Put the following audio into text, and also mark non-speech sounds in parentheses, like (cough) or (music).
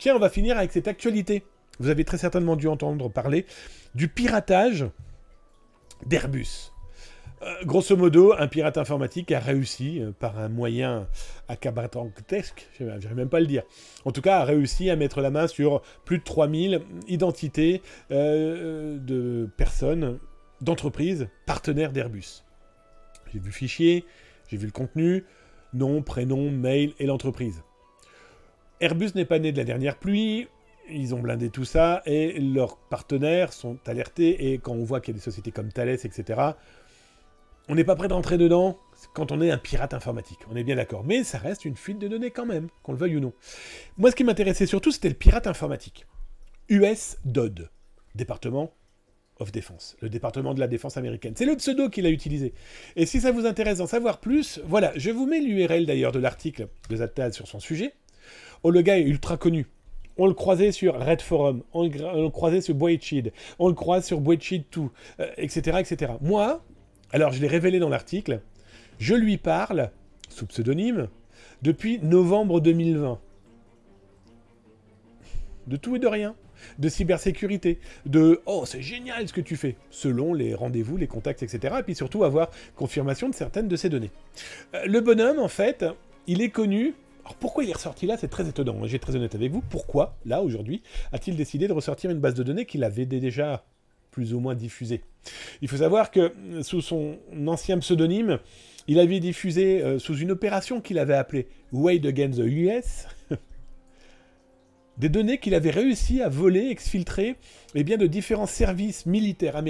Tiens, on va finir avec cette actualité. Vous avez très certainement dû entendre parler du piratage d'Airbus. Euh, grosso modo, un pirate informatique a réussi, euh, par un moyen acabatantesque, je ne vais même pas le dire, en tout cas a réussi à mettre la main sur plus de 3000 identités euh, de personnes, d'entreprises, partenaires d'Airbus. J'ai vu le fichier, j'ai vu le contenu, nom, prénom, mail et l'entreprise. Airbus n'est pas né de la dernière pluie, ils ont blindé tout ça et leurs partenaires sont alertés. Et quand on voit qu'il y a des sociétés comme Thales, etc., on n'est pas prêt d'entrer dedans quand on est un pirate informatique. On est bien d'accord. Mais ça reste une fuite de données quand même, qu'on le veuille ou non. Moi, ce qui m'intéressait surtout, c'était le pirate informatique. US DOD, département of Defense, le département de la défense américaine. C'est le pseudo qu'il a utilisé. Et si ça vous intéresse d'en savoir plus, voilà, je vous mets l'URL d'ailleurs de l'article de Zataz sur son sujet. Oh, le gars est ultra connu. On le croisait sur Red Forum, on le, croisait sur Boychid, on le croise sur Boychid tout, etc., euh, etc. Moi, alors je l'ai révélé dans l'article, je lui parle, sous pseudonyme, depuis novembre 2020. De tout et de rien. De cybersécurité, de oh c'est génial ce que tu fais, selon les rendez-vous, les contacts, etc. Et puis surtout avoir confirmation de certaines de ces données. Euh, le bonhomme, en fait, il est connu pourquoi il est ressorti là C'est très étonnant. Hein. J'ai très honnête avec vous. Pourquoi, là, aujourd'hui, a-t-il décidé de ressortir une base de données qu'il avait déjà plus ou moins diffusée Il faut savoir que euh, sous son ancien pseudonyme, il avait diffusé euh, sous une opération qu'il avait appelée Wade Against the US. (laughs) des données qu'il avait réussi à voler, exfiltrer, et eh bien, de différents services militaires américains.